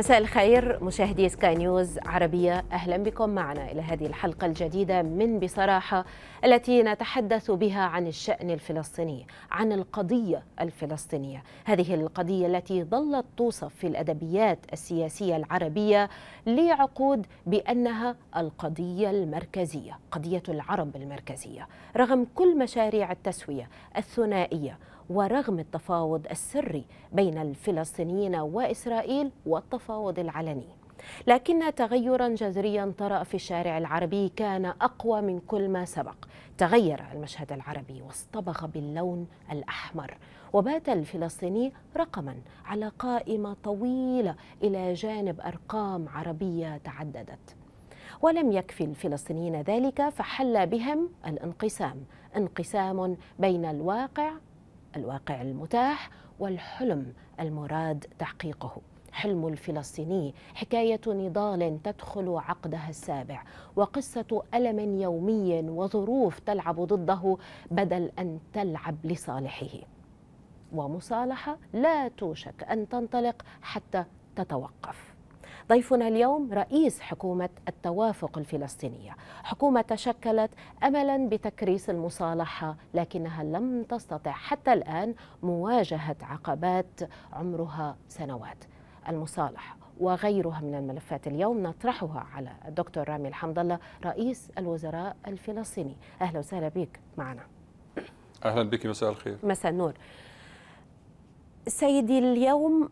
مساء الخير مشاهدي سكاي نيوز عربية أهلا بكم معنا إلى هذه الحلقة الجديدة من بصراحة التي نتحدث بها عن الشأن الفلسطيني عن القضية الفلسطينية هذه القضية التي ظلت توصف في الأدبيات السياسية العربية لعقود بأنها القضية المركزية قضية العرب المركزية رغم كل مشاريع التسوية الثنائية ورغم التفاوض السري بين الفلسطينيين وإسرائيل والتفاوض العلني لكن تغيرا جذريا طرأ في الشارع العربي كان أقوى من كل ما سبق تغير المشهد العربي واصطبغ باللون الأحمر وبات الفلسطيني رقما على قائمة طويلة إلى جانب أرقام عربية تعددت ولم يكفي الفلسطينيين ذلك فحل بهم الانقسام انقسام بين الواقع الواقع المتاح والحلم المراد تحقيقه حلم الفلسطيني حكايه نضال تدخل عقدها السابع وقصه الم يومي وظروف تلعب ضده بدل ان تلعب لصالحه ومصالحه لا توشك ان تنطلق حتى تتوقف ضيفنا اليوم رئيس حكومة التوافق الفلسطينية حكومة تشكلت أملا بتكريس المصالحة لكنها لم تستطع حتى الآن مواجهة عقبات عمرها سنوات المصالحة وغيرها من الملفات اليوم نطرحها على الدكتور رامي الحمد الله رئيس الوزراء الفلسطيني أهلا وسهلا بك معنا أهلا بك مساء الخير مساء النور سيدي اليوم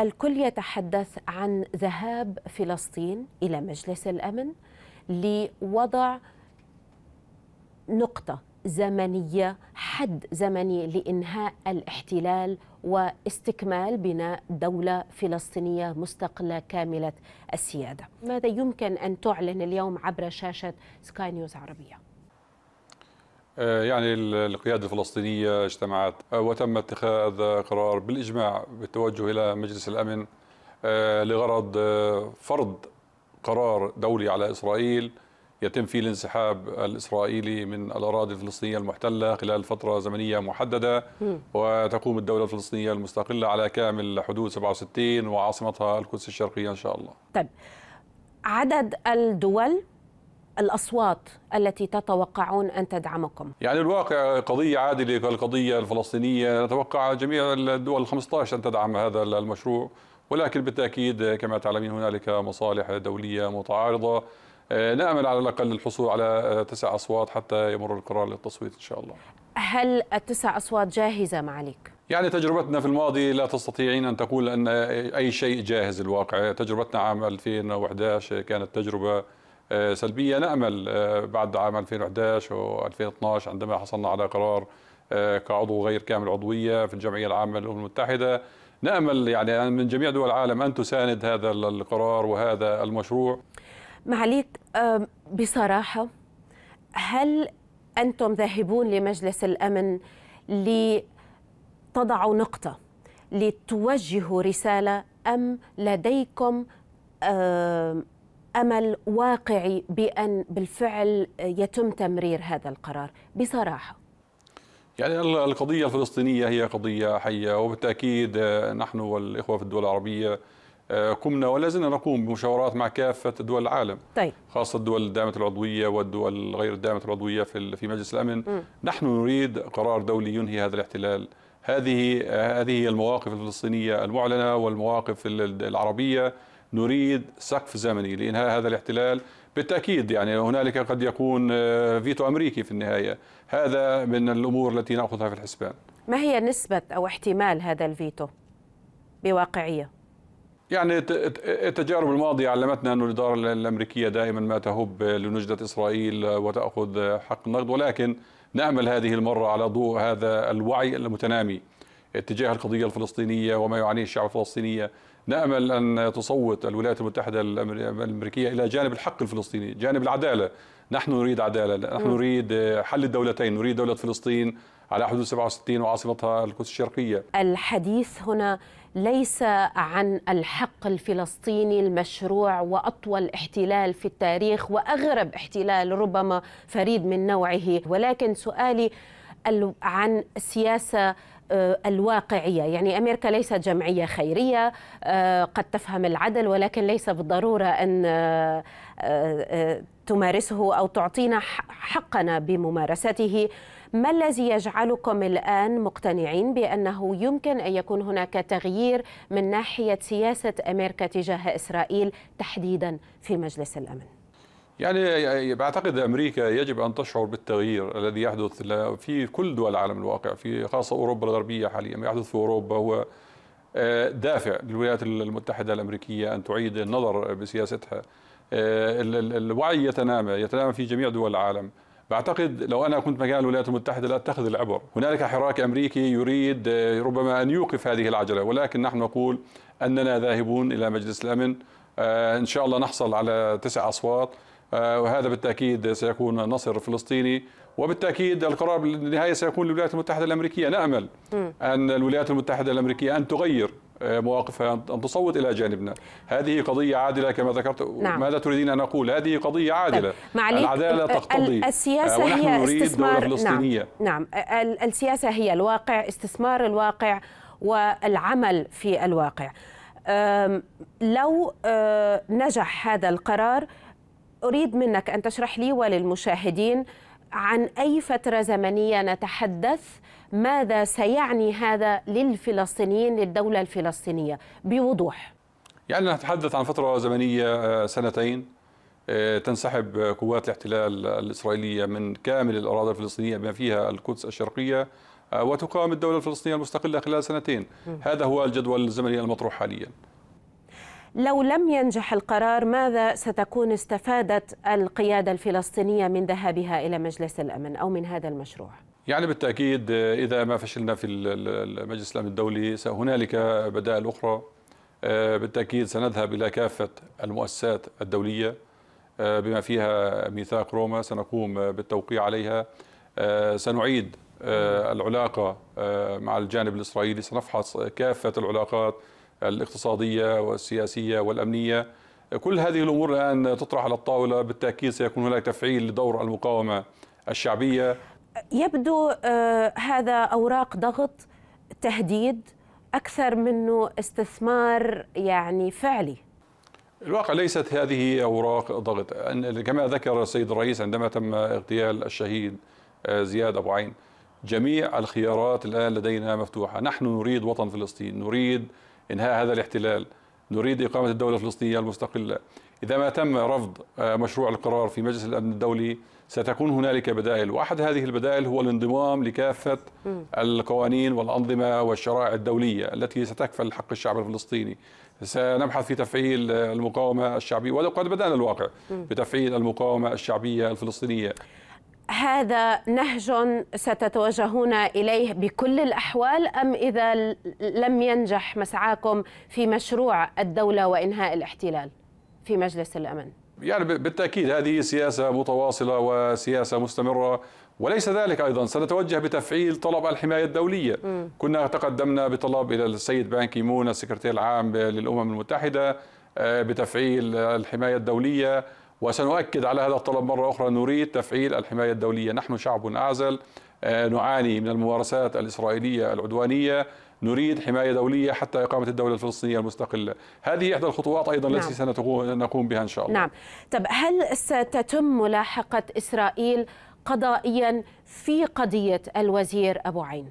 الكل يتحدث عن ذهاب فلسطين الى مجلس الامن لوضع نقطه زمنيه حد زمني لانهاء الاحتلال واستكمال بناء دوله فلسطينيه مستقله كامله السياده. ماذا يمكن ان تعلن اليوم عبر شاشه سكاي نيوز عربيه؟ آه، يعني القيادة الفلسطينية اجتمعت آه، وتم اتخاذ قرار بالإجماع بالتوجه إلى مجلس الأمن آه، لغرض فرض قرار دولي على إسرائيل يتم فيه الانسحاب الإسرائيلي من الأراضي الفلسطينية المحتلة خلال فترة زمنية محددة وتقوم الدولة الفلسطينية المستقلة على كامل حدود 67 وعاصمتها القدس الشرقية إن شاء الله طيب عدد الدول الأصوات التي تتوقعون أن تدعمكم يعني الواقع قضية عادلة كالقضية الفلسطينية نتوقع جميع الدول 15 أن تدعم هذا المشروع ولكن بالتأكيد كما تعلمين هنالك مصالح دولية متعارضة نأمل على الأقل الحصول على تسع أصوات حتى يمر القرار للتصويت إن شاء الله هل التسع أصوات جاهزة معاليك؟ يعني تجربتنا في الماضي لا تستطيعين أن تقول أن أي شيء جاهز الواقع تجربتنا عام 2011 كانت تجربة آه، سلبيه نامل آه، بعد عام 2011 و2012 عندما حصلنا على قرار آه، كعضو غير كامل عضويه في الجمعيه العامه للامم المتحده نامل يعني من جميع دول العالم ان تساند هذا القرار وهذا المشروع معاليك بصراحه هل انتم ذاهبون لمجلس الامن لتضعوا نقطه لتوجهوا رساله ام لديكم امل واقعي بان بالفعل يتم تمرير هذا القرار بصراحه يعني القضيه الفلسطينيه هي قضيه حيه وبالتاكيد آه، نحن والاخوه في الدول العربيه آه، قمنا ولا زلنا نقوم بمشاورات مع كافه دول العالم طيب. خاصه الدول الدامه العضويه والدول غير الدامه العضويه في في مجلس الامن م. نحن نريد قرار دولي ينهي هذا الاحتلال هذه آه، هذه هي المواقف الفلسطينيه المعلنه والمواقف العربيه نريد سقف زمني لإنهاء هذا الاحتلال بالتأكيد يعني هنالك قد يكون آه، فيتو أمريكي في النهاية هذا من الأمور التي نأخذها في الحسبان ما هي نسبة أو احتمال هذا الفيتو بواقعية؟ يعني التجارب الماضية علمتنا أن الإدارة الأمريكية دائما ما تهب لنجدة إسرائيل وتأخذ حق النقد ولكن نأمل هذه المرة على ضوء هذا الوعي المتنامي اتجاه القضية الفلسطينية وما يعانيه الشعب الفلسطيني نامل ان تصوت الولايات المتحده الامريكيه الى جانب الحق الفلسطيني، جانب العداله، نحن نريد عداله، نحن نريد حل الدولتين، نريد دوله فلسطين على حدود 67 وعاصمتها القدس الشرقيه. الحديث هنا ليس عن الحق الفلسطيني المشروع واطول احتلال في التاريخ واغرب احتلال ربما فريد من نوعه، ولكن سؤالي عن سياسه آه، الواقعيه، يعني امريكا ليست جمعيه خيريه آه، قد تفهم العدل ولكن ليس بالضروره ان آه، تمارسه او تعطينا حقنا بممارسته. ما الذي يجعلكم الان مقتنعين بانه يمكن ان يكون هناك تغيير من ناحيه سياسه امريكا تجاه اسرائيل تحديدا في مجلس الامن؟ يعني بعتقد امريكا يجب ان تشعر بالتغيير الذي يحدث في كل دول العالم الواقع في خاصه اوروبا الغربيه حاليا ما يحدث في اوروبا هو آه، دافع للولايات المتحده الامريكيه ان تعيد النظر بسياستها آه، الوعي يتنامى يتنامى في جميع دول العالم بعتقد لو انا كنت مكان الولايات المتحده لا اتخذ العبر، هنالك حراك امريكي يريد آه، ربما ان يوقف هذه العجله ولكن نحن نقول اننا ذاهبون الى مجلس الامن ان شاء الله نحصل على تسع اصوات آه، وهذا بالتاكيد سيكون نصر فلسطيني وبالتاكيد القرار بالنهايه سيكون للولايات المتحده الامريكيه نامل ان الولايات المتحده الامريكيه ان تغير آه، مواقفها أن تصوت إلى جانبنا هذه قضية عادلة كما ذكرت نعم. ماذا تريدين أن أقول هذه قضية طيب. عادلة طيب. العدالة تقتضي السياسة آه، هي نريد استثمار دولة نعم. فلسطينية. نعم. نعم السياسة هي الواقع استثمار الواقع والعمل في الواقع لو نجح هذا القرار أريد منك أن تشرح لي وللمشاهدين عن أي فترة زمنية نتحدث ماذا سيعني هذا للفلسطينيين للدولة الفلسطينية بوضوح يعني نتحدث عن فترة زمنية آه، سنتين آه، تنسحب قوات الاحتلال الإسرائيلية من كامل الأراضي الفلسطينية بما فيها القدس الشرقية آه، وتقام الدولة الفلسطينية المستقلة خلال سنتين هذا هو الجدول الزمني المطروح حالياً لو لم ينجح القرار ماذا ستكون استفادة القيادة الفلسطينية من ذهابها إلى مجلس الأمن أو من هذا المشروع؟ يعني بالتأكيد إذا ما فشلنا في المجلس الأمن الدولي هنالك بدائل أخرى آه، بالتأكيد سنذهب إلى كافة المؤسسات الدولية آه، بما فيها ميثاق روما سنقوم بالتوقيع عليها آه، سنعيد العلاقة مع الجانب الإسرائيلي سنفحص كافة العلاقات الاقتصادية والسياسية والأمنية كل هذه الأمور الآن تطرح على الطاولة بالتأكيد سيكون هناك تفعيل لدور المقاومة الشعبية يبدو آه، هذا أوراق ضغط تهديد أكثر منه استثمار يعني فعلي الواقع ليست هذه أوراق ضغط كما ذكر السيد الرئيس عندما تم اغتيال الشهيد آه، زياد أبو عين جميع الخيارات الآن لدينا مفتوحة نحن نريد وطن فلسطين نريد إنهاء هذا الاحتلال نريد إقامة الدولة الفلسطينية المستقلة إذا ما تم رفض آه، مشروع القرار في مجلس الأمن الدولي ستكون هنالك بدائل وأحد هذه البدائل هو الانضمام لكافة القوانين والأنظمة والشرائع الدولية التي ستكفل حق الشعب الفلسطيني سنبحث في تفعيل المقاومة الشعبية وقد بدأنا الواقع بتفعيل المقاومة الشعبية الفلسطينية هذا نهج ستتوجهون اليه بكل الاحوال ام اذا لم ينجح مسعاكم في مشروع الدوله وانهاء الاحتلال في مجلس الامن؟ يعني بالتاكيد هذه سياسه متواصله وسياسه مستمره وليس ذلك ايضا سنتوجه بتفعيل طلب الحمايه الدوليه م. كنا تقدمنا بطلب الى السيد بان كيمون السكرتير العام للامم المتحده آه، بتفعيل الحمايه الدوليه وسنؤكد على هذا الطلب مرة أخرى نريد تفعيل الحماية الدولية نحن شعب أعزل آه، نعاني من الممارسات الإسرائيلية العدوانية نريد حماية دولية حتى إقامة الدولة الفلسطينية المستقلة هذه إحدى الخطوات أيضا نعم. التي سنقوم بها إن شاء الله نعم طب هل ستتم ملاحقة إسرائيل قضائيا في قضية الوزير أبو عين؟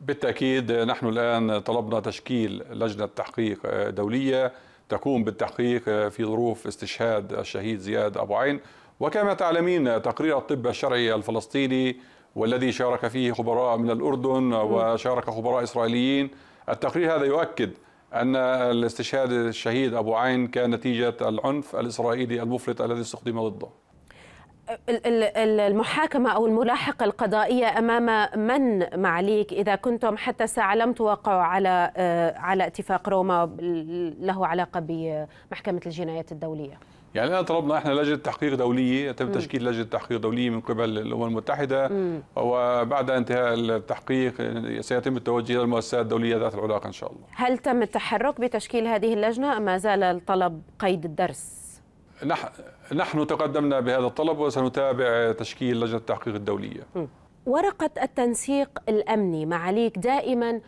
بالتأكيد نحن الآن طلبنا تشكيل لجنة تحقيق آه، دولية تقوم بالتحقيق آه، في ظروف استشهاد الشهيد زياد أبو عين وكما تعلمين آه، تقرير الطب الشرعي الفلسطيني والذي شارك فيه خبراء من الأردن وشارك خبراء إسرائيليين التقرير هذا يؤكد أن الاستشهاد الشهيد أبو عين كان نتيجة العنف الإسرائيلي المفرط الذي استخدم ضده المحاكمة أو الملاحقة القضائية أمام من معليك إذا كنتم حتى الساعة لم توقعوا على آه، على اتفاق روما له علاقة بمحكمة الجنايات الدولية؟ يعني احنا طلبنا احنا لجنه تحقيق دوليه تم تشكيل لجنه تحقيق دوليه من قبل الامم المتحده وبعد انتهاء التحقيق سيتم التوجه الى المؤسسات الدوليه ذات العلاقه ان شاء الله. هل تم التحرك بتشكيل هذه اللجنه ام ما زال الطلب قيد الدرس؟ نحن نحن تقدمنا بهذا الطلب وسنتابع تشكيل لجنة التحقيق الدولية ورقة التنسيق الأمني معاليك دائما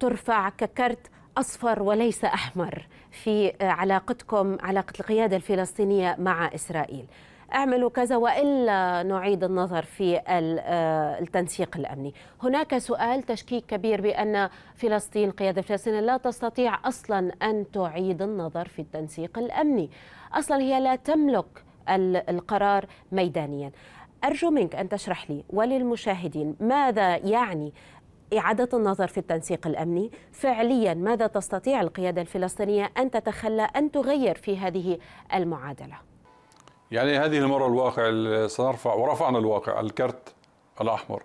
ترفع ككرت أصفر وليس أحمر في علاقتكم علاقة القيادة الفلسطينية مع إسرائيل اعملوا كذا والا نعيد النظر في آه، التنسيق الامني. هناك سؤال تشكيك كبير بان فلسطين القياده الفلسطينيه لا تستطيع اصلا ان تعيد النظر في التنسيق الامني. اصلا هي لا تملك القرار ميدانيا أرجو منك أن تشرح لي وللمشاهدين ماذا يعني إعادة النظر في التنسيق الأمني فعليا ماذا تستطيع القيادة الفلسطينية أن تتخلى أن تغير في هذه المعادلة يعني هذه المرة الواقع سنرفع ورفعنا الواقع الكرت الأحمر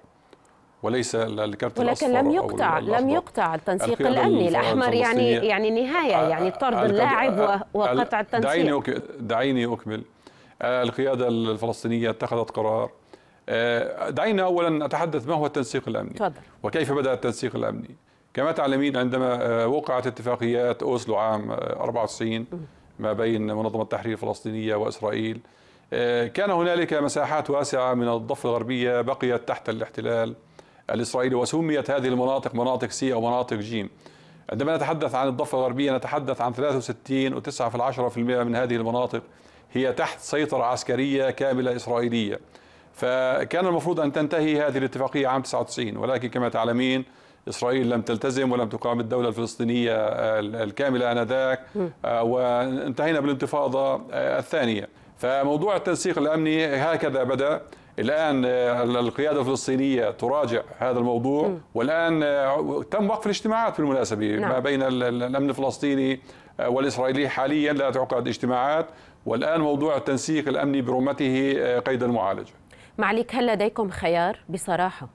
وليس الكرت ولكن لم يقطع لم يقطع التنسيق الامني الاحمر يعني يعني نهايه يعني طرد اللاعب وقطع التنسيق دعيني دعيني اكمل آه، القيادة الفلسطينية اتخذت قرار آه، دعينا أولا أتحدث ما هو التنسيق الأمني طبعا. وكيف بدأ التنسيق الأمني كما تعلمين عندما آه، وقعت اتفاقيات أوسلو عام 94 ما بين منظمة التحرير الفلسطينية وإسرائيل كان هنالك مساحات واسعة من الضفة الغربية بقيت تحت الاحتلال الإسرائيلي وسميت هذه المناطق مناطق سي أو مناطق جيم عندما نتحدث عن الضفة الغربية نتحدث عن 63.9% من هذه المناطق هي تحت سيطرة عسكرية كاملة إسرائيلية فكان المفروض أن تنتهي هذه الاتفاقية عام 99 ولكن كما تعلمين إسرائيل لم تلتزم ولم تقام الدولة الفلسطينية الكاملة آنذاك آه، وانتهينا بالانتفاضة آه، الثانية فموضوع التنسيق الأمني هكذا بدأ الآن آه، القيادة الفلسطينية تراجع هذا الموضوع م. والآن تم وقف الاجتماعات بالمناسبة نعم. ما بين الأمن الفلسطيني والإسرائيلي حاليا لا تعقد اجتماعات والآن موضوع التنسيق الأمني برمته آه، قيد المعالجة معليك هل لديكم خيار بصراحة؟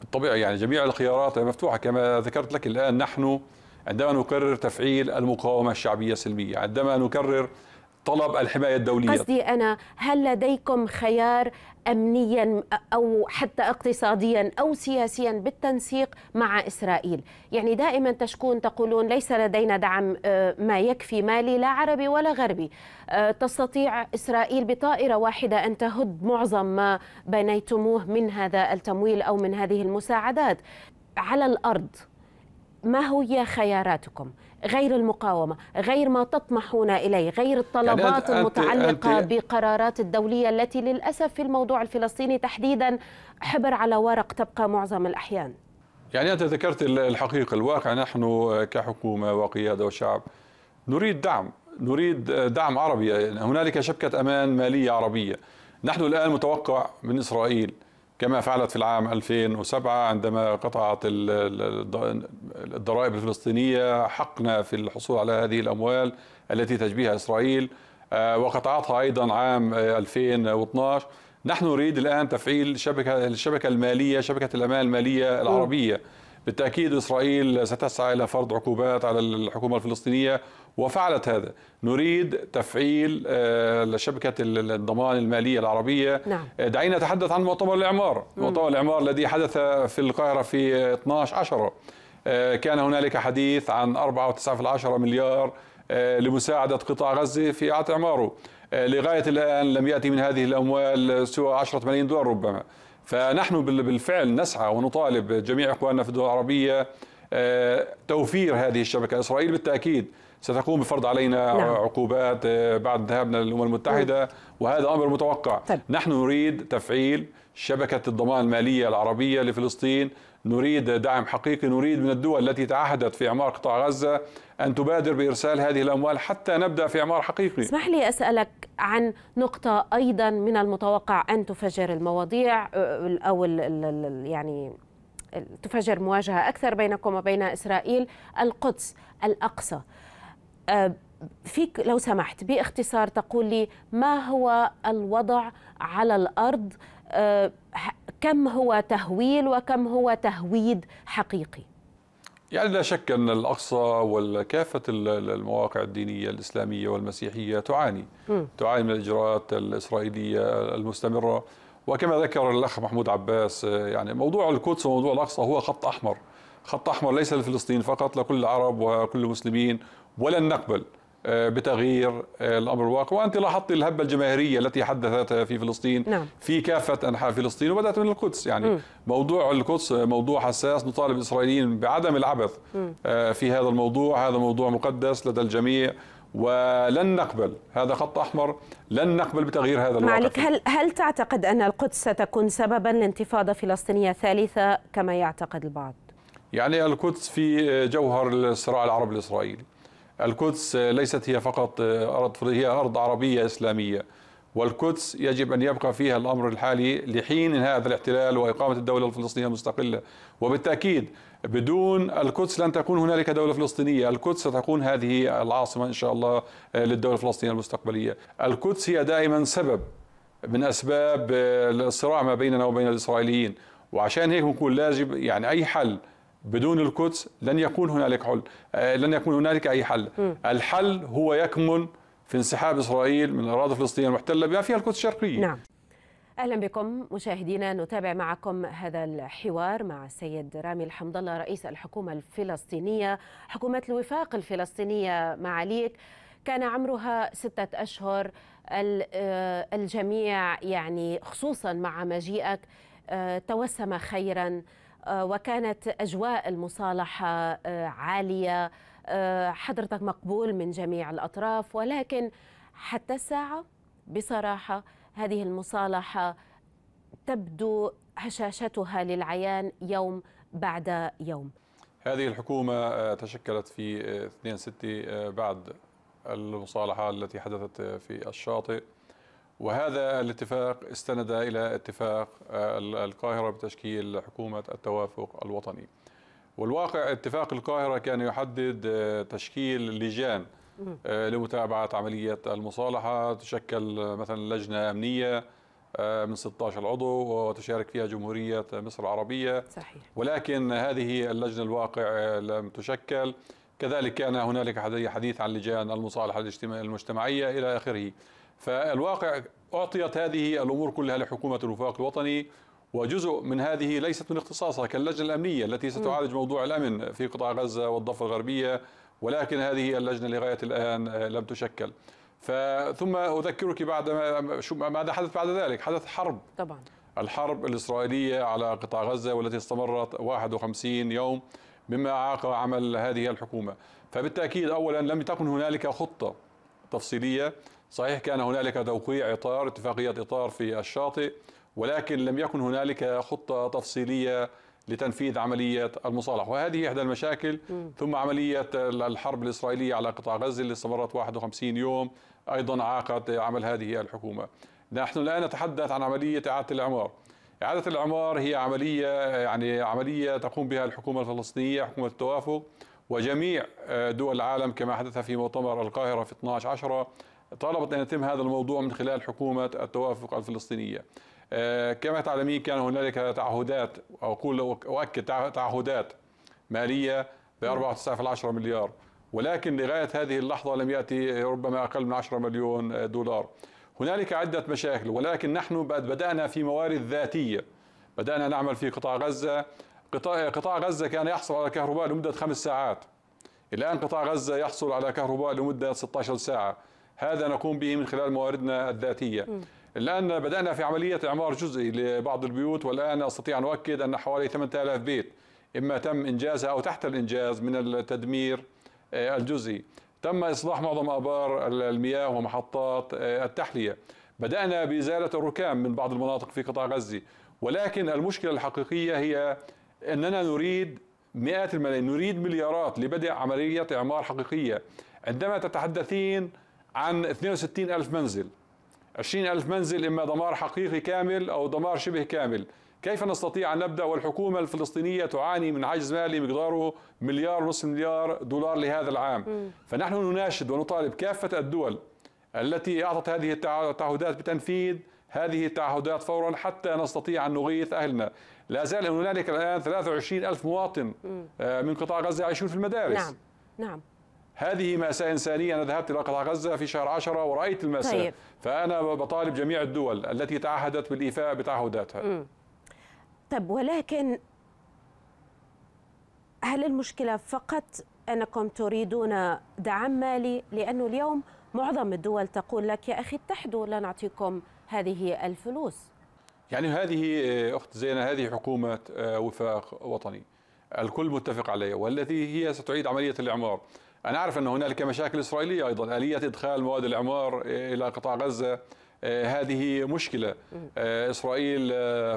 بالطبيعة يعني جميع الخيارات مفتوحة كما ذكرت لك الآن نحن عندما نكرر تفعيل المقاومة الشعبية السلمية عندما نكرر طلب الحماية الدولية قصدي أنا هل لديكم خيار أمنيا أو حتى اقتصاديا أو سياسيا بالتنسيق مع إسرائيل يعني دائما تشكون تقولون ليس لدينا دعم آه، ما يكفي مالي لا عربي ولا غربي آه، تستطيع إسرائيل بطائرة واحدة أن تهد معظم ما بنيتموه من هذا التمويل أو من هذه المساعدات على الأرض ما هي خياراتكم غير المقاومة غير ما تطمحون إليه غير يعني الطلبات يعني أنت المتعلقة أنت بقرارات الدولية التي للأسف في الموضوع الفلسطيني تحديدا حبر على ورق تبقى معظم الأحيان يعني أنت ذكرت الحقيقة الواقع نحن كحكومة وقيادة وشعب نريد دعم نريد دعم عربي هنالك شبكة أمان مالية عربية نحن الآن متوقع من إسرائيل كما فعلت في العام 2007 عندما قطعت الضرائب الفلسطينية حقنا في الحصول على هذه الأموال التي تجبيها إسرائيل آه، وقطعتها أيضا عام 2012 آه، نحن نريد الآن تفعيل شبكة الشبكة المالية شبكة الأمان المالية العربية بالتأكيد إسرائيل ستسعى إلى فرض عقوبات على الحكومة الفلسطينية وفعلت هذا نريد تفعيل آه، شبكة الضمان المالية العربية نعم. آه، دعينا نتحدث عن مؤتمر الإعمار مم. مؤتمر الإعمار الذي حدث في القاهرة في 12 عشرة آه، كان هنالك حديث عن 4.9 مليار لمساعدة قطاع غزة في إعادة إعماره لغاية الآن لم يأتي من هذه الأموال سوى 10 ملايين دولار ربما فنحن بالفعل نسعى ونطالب جميع إخواننا في الدول العربية توفير هذه الشبكة إسرائيل بالتأكيد ستقوم بفرض علينا نعم. عقوبات آه، بعد ذهابنا للامم المتحده نعم. وهذا امر متوقع طيب. نحن نريد تفعيل شبكه الضمان الماليه العربيه لفلسطين نريد دعم حقيقي نريد من الدول التي تعهدت في اعمار قطاع غزه ان تبادر بارسال هذه الاموال حتى نبدا في اعمار حقيقي اسمح لي اسالك عن نقطه ايضا من المتوقع ان تفجر المواضيع آه، او يعني تفجر مواجهه اكثر بينكم وبين اسرائيل القدس الاقصى آه، فيك لو سمحت باختصار تقول لي ما هو الوضع على الارض آه، كم هو تهويل وكم هو تهويد حقيقي يعني لا شك ان الاقصى وكافه المواقع الدينيه الاسلاميه والمسيحيه تعاني م. تعاني من الاجراءات الاسرائيليه المستمره وكما ذكر الاخ محمود عباس آه، يعني موضوع القدس وموضوع الاقصى هو خط احمر خط احمر ليس لفلسطين فقط لكل العرب وكل المسلمين ولن نقبل آه، بتغيير آه، الامر الواقع وانت لاحظت الهبه الجماهيريه التي حدثتها آه، في فلسطين نعم. في كافه انحاء فلسطين وبدات من القدس يعني م. موضوع القدس موضوع حساس نطالب الاسرائيليين بعدم العبث م. في هذا الموضوع هذا موضوع مقدس لدى الجميع ولن نقبل هذا خط احمر لن نقبل بتغيير هذا الواقع مالك هل هل تعتقد ان القدس ستكون سببا لانتفاضه فلسطينيه ثالثه كما يعتقد البعض يعني القدس في جوهر الصراع العربي الاسرائيلي القدس ليست هي فقط أرض آه، هي أرض عربية إسلامية والقدس يجب أن يبقى فيها الأمر الحالي لحين هذا الاحتلال وإقامة الدولة الفلسطينية المستقلة وبالتأكيد بدون القدس لن تكون هنالك دولة فلسطينية القدس ستكون هذه العاصمة إن شاء الله آه، للدولة الفلسطينية المستقبلية القدس هي دائما سبب من أسباب آه، الصراع ما بيننا وبين الإسرائيليين وعشان هيك بنقول لازم يعني أي حل بدون القدس لن يكون هنالك حل آه، لن يكون هنالك اي حل م. الحل هو يكمن في انسحاب اسرائيل من الاراضي الفلسطينيه المحتله بما فيها القدس الشرقيه نعم اهلا بكم مشاهدينا نتابع معكم هذا الحوار مع السيد رامي الحمد الله رئيس الحكومه الفلسطينيه حكومه الوفاق الفلسطينيه معاليك كان عمرها ستة أشهر آه، الجميع يعني خصوصا مع مجيئك آه، توسم خيرا آه، وكانت أجواء المصالحة آه، عالية آه، حضرتك مقبول من جميع الأطراف ولكن حتى الساعة بصراحة هذه المصالحة تبدو هشاشتها للعيان يوم بعد يوم هذه الحكومة تشكلت في 2 6 بعد المصالحة التي حدثت في الشاطئ وهذا الاتفاق استند إلى اتفاق آه، القاهرة بتشكيل حكومة التوافق الوطني والواقع اتفاق القاهرة كان يحدد آه، تشكيل لجان آه، لمتابعة عملية المصالحة تشكل مثلا لجنة أمنية من 16 عضو وتشارك فيها جمهورية مصر العربية صحيح. ولكن هذه اللجنة الواقع لم تشكل كذلك كان هنالك حديث عن لجان المصالحة المجتمعية إلى آخره فالواقع أعطيت هذه الأمور كلها لحكومة الوفاق الوطني وجزء من هذه ليست من اختصاصها كاللجنة الأمنية التي ستعالج موضوع الأمن في قطاع غزة والضفة الغربية ولكن هذه اللجنة لغاية الآن آه، لم تشكل ثم أذكرك بعد ما ماذا حدث بعد ذلك حدث حرب طبعا الحرب الإسرائيلية على قطاع غزة والتي استمرت 51 يوم مما أعاق عمل هذه الحكومة فبالتأكيد أولا لم تكن هنالك خطة تفصيلية صحيح كان هنالك توقيع اطار اتفاقيه اطار في الشاطئ ولكن لم يكن هنالك خطه تفصيليه لتنفيذ عملية المصالحة وهذه إحدى المشاكل م. ثم عملية الحرب الإسرائيلية على قطاع غزة اللي استمرت 51 يوم أيضا عاقت عمل هذه الحكومة نحن الآن نتحدث عن عملية إعادة الإعمار إعادة الإعمار هي عملية يعني عملية تقوم بها الحكومة الفلسطينية حكومة التوافق وجميع دول العالم كما حدث في مؤتمر القاهرة في 12 10 طالبت أن يتم هذا الموضوع من خلال حكومة التوافق الفلسطينية آه، كما تعلمين كان هنالك تعهدات أقول أؤكد تعهدات مالية ب 4.9 نعم. مليار ولكن لغاية هذه اللحظة لم يأتي ربما أقل من 10 مليون دولار هنالك عدة مشاكل ولكن نحن بدأنا في موارد ذاتية بدأنا نعمل في قطاع غزة قطاع, قطاع غزة كان يحصل على كهرباء لمدة خمس ساعات الآن قطاع غزة يحصل على كهرباء لمدة 16 ساعة هذا نقوم به من خلال مواردنا الذاتية الآن بدأنا في عملية إعمار جزئي لبعض البيوت والآن أستطيع أن أؤكد أن حوالي 8000 بيت إما تم إنجازها أو تحت الإنجاز من التدمير آه، الجزئي تم إصلاح معظم آبار المياه ومحطات آه، التحلية بدأنا بإزالة الركام من بعض المناطق في قطاع غزة ولكن المشكلة الحقيقية هي أننا نريد مئات الملايين نريد مليارات لبدء عملية إعمار حقيقية عندما تتحدثين عن 62 ألف منزل 20 ألف منزل إما دمار حقيقي كامل أو دمار شبه كامل كيف نستطيع أن نبدأ والحكومة الفلسطينية تعاني من عجز مالي مقداره مليار ونصف مليار دولار لهذا العام م. فنحن نناشد ونطالب كافة الدول التي أعطت هذه التعهدات بتنفيذ هذه التعهدات فورا حتى نستطيع أن نغيث أهلنا لا زال هنالك الآن 23 ألف مواطن م. آه، من قطاع غزة يعيشون في المدارس نعم نعم هذه مأساة إنسانية أنا ذهبت إلى قطاع غزة في شهر عشرة ورأيت المأساة طيب. فأنا بطالب جميع الدول التي تعهدت بالإيفاء بتعهداتها م. طب ولكن هل المشكلة فقط أنكم تريدون دعم مالي لأنه اليوم معظم الدول تقول لك يا أخي اتحدوا لا نعطيكم هذه الفلوس يعني هذه آه، أخت زينة هذه حكومة آه، وفاق وطني الكل متفق عليها والتي هي ستعيد عملية الإعمار أنا أعرف أن هنالك مشاكل إسرائيلية أيضا آلية إدخال مواد الاعمار آه، إلى قطاع غزة آه، هذه مشكلة آه، إسرائيل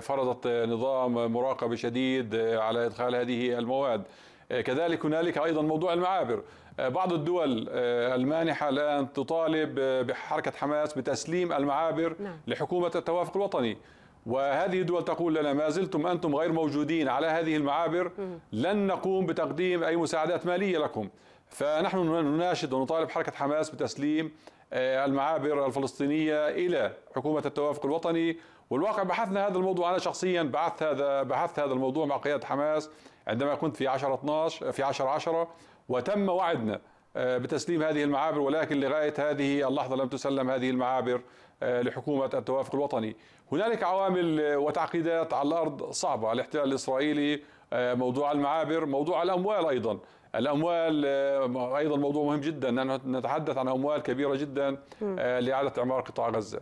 فرضت نظام مراقبة شديد على إدخال هذه المواد كذلك هنالك أيضا موضوع المعابر بعض الدول المانحة الآن تطالب بحركة حماس بتسليم المعابر نعم. لحكومة التوافق الوطني وهذه الدول تقول لنا ما زلتم أنتم غير موجودين على هذه المعابر لن نقوم بتقديم أي مساعدات مالية لكم فنحن نناشد ونطالب حركة حماس بتسليم آه، المعابر الفلسطينية إلى حكومة التوافق الوطني والواقع بحثنا هذا الموضوع أنا شخصيا بعثت هذا بحثت هذا الموضوع مع قيادة حماس عندما كنت في 10 12 في 10 10 وتم وعدنا آه، بتسليم هذه المعابر ولكن لغاية هذه اللحظة لم تسلم هذه المعابر آه، لحكومة التوافق الوطني هنالك عوامل وتعقيدات على الأرض صعبة الاحتلال الإسرائيلي موضوع المعابر موضوع الأموال أيضا الاموال آه، ايضا موضوع مهم جدا لانه نتحدث عن اموال كبيره جدا آه، لاعاده اعمار قطاع غزه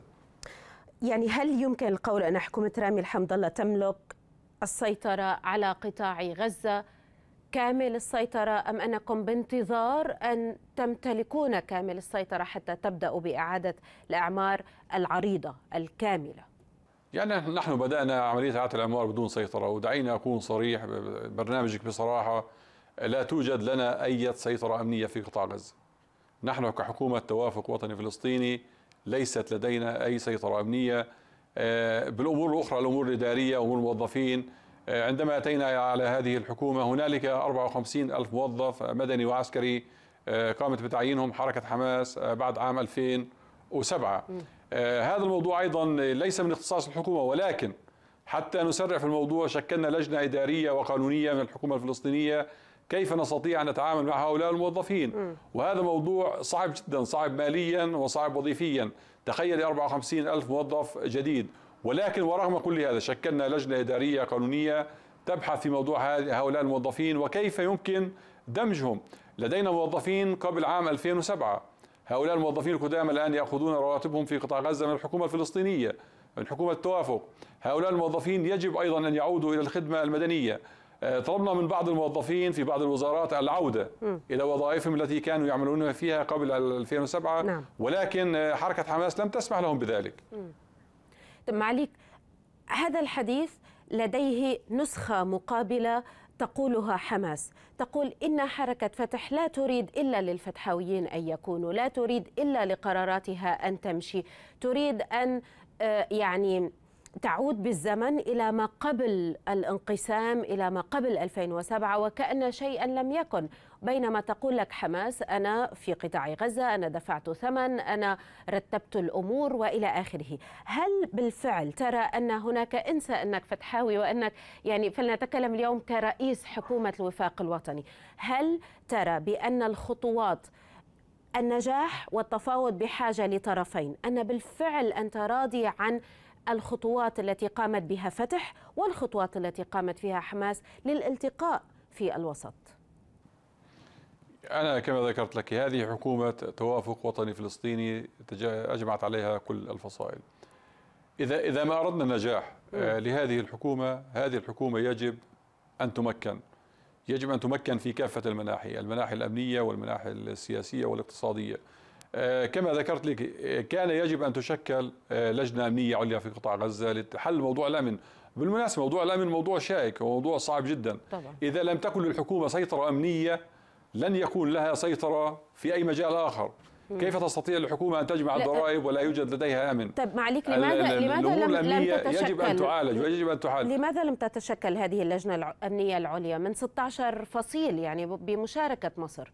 يعني هل يمكن القول ان حكومه رامي الحمد الله تملك السيطره على قطاع غزه كامل السيطره ام انكم بانتظار ان تمتلكون كامل السيطره حتى تبداوا باعاده الاعمار العريضه الكامله يعني نحن بدانا عمليه اعاده الاعمار بدون سيطره ودعيني اكون صريح برنامجك بصراحه لا توجد لنا أي سيطرة أمنية في قطاع غزة نحن كحكومة توافق وطني فلسطيني ليست لدينا أي سيطرة أمنية آه، بالأمور الأخرى الأمور الإدارية أمور الموظفين آه، عندما أتينا على هذه الحكومة هنالك 54 ألف موظف مدني وعسكري آه، قامت بتعيينهم حركة حماس بعد عام 2007 هذا الموضوع أيضا ليس من اختصاص الحكومة ولكن حتى نسرع في الموضوع شكلنا لجنة إدارية وقانونية من الحكومة الفلسطينية كيف نستطيع أن نتعامل مع هؤلاء الموظفين وهذا موضوع صعب جدا صعب ماليا وصعب وظيفيا تخيل 54 ألف موظف جديد ولكن ورغم كل هذا شكلنا لجنة إدارية قانونية تبحث في موضوع هؤلاء الموظفين وكيف يمكن دمجهم لدينا موظفين قبل عام 2007 هؤلاء الموظفين القدامى الآن يأخذون رواتبهم في قطاع غزة من الحكومة الفلسطينية من حكومة التوافق هؤلاء الموظفين يجب أيضا أن يعودوا إلى الخدمة المدنية طلبنا من بعض الموظفين في بعض الوزارات العودة م. إلى وظائفهم التي كانوا يعملون فيها قبل 2007 نعم. ولكن حركة حماس لم تسمح لهم بذلك طب معليك هذا الحديث لديه نسخة مقابلة تقولها حماس تقول إن حركة فتح لا تريد إلا للفتحاويين أن يكونوا لا تريد إلا لقراراتها أن تمشي تريد أن آه، يعني تعود بالزمن إلى ما قبل الانقسام إلى ما قبل 2007 وكأن شيئا لم يكن بينما تقول لك حماس أنا في قطاع غزة أنا دفعت ثمن أنا رتبت الأمور وإلى آخره هل بالفعل ترى أن هناك انسى أنك فتحاوي وأنك يعني فلنتكلم اليوم كرئيس حكومة الوفاق الوطني هل ترى بأن الخطوات النجاح والتفاوض بحاجة لطرفين أن بالفعل أنت راضي عن الخطوات التي قامت بها فتح والخطوات التي قامت فيها حماس للالتقاء في الوسط أنا كما ذكرت لك هذه حكومة توافق وطني فلسطيني أجمعت عليها كل الفصائل إذا إذا ما أردنا النجاح آه، لهذه الحكومة هذه الحكومة يجب أن تمكن يجب أن تمكن في كافة المناحي المناحي الأمنية والمناحي السياسية والاقتصادية آه، كما ذكرت لك آه، كان يجب ان تشكل آه، لجنه امنيه عليا في قطاع غزه لحل موضوع الامن بالمناسبه موضوع الامن موضوع شائك وموضوع صعب جدا طبعا. اذا لم تكن للحكومه سيطره امنيه لن يكون لها سيطره في اي مجال اخر كيف تستطيع الحكومة أن تجمع الضرائب ولا يوجد لديها أمن؟ طب معليك لماذا لماذا لم, لم تتشكل يجب أن تعالج ويجب أن تحل لماذا لم تتشكل هذه اللجنة الأمنية العليا من 16 فصيل يعني بمشاركة مصر؟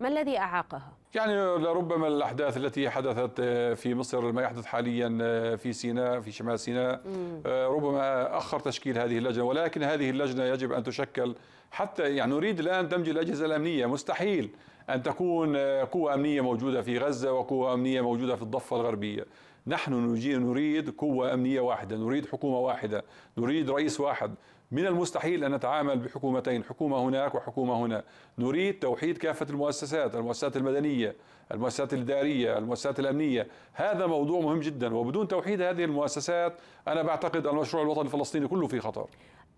ما الذي أعاقها؟ يعني لربما الأحداث التي حدثت آه، في مصر ما يحدث حاليا آه، في سيناء في شمال سيناء آه، ربما أخر تشكيل هذه اللجنة ولكن هذه اللجنة يجب أن تشكل حتى يعني نريد الآن دمج الأجهزة الأمنية مستحيل أن تكون قوة أمنية موجودة في غزة وقوة أمنية موجودة في الضفة الغربية نحن نريد قوة أمنية واحدة نريد حكومة واحدة نريد رئيس واحد من المستحيل أن نتعامل بحكومتين حكومة هناك وحكومة هنا نريد توحيد كافة المؤسسات المؤسسات المدنية المؤسسات الإدارية المؤسسات الأمنية هذا موضوع مهم جدا وبدون توحيد هذه المؤسسات أنا بعتقد المشروع الوطني الفلسطيني كله في خطر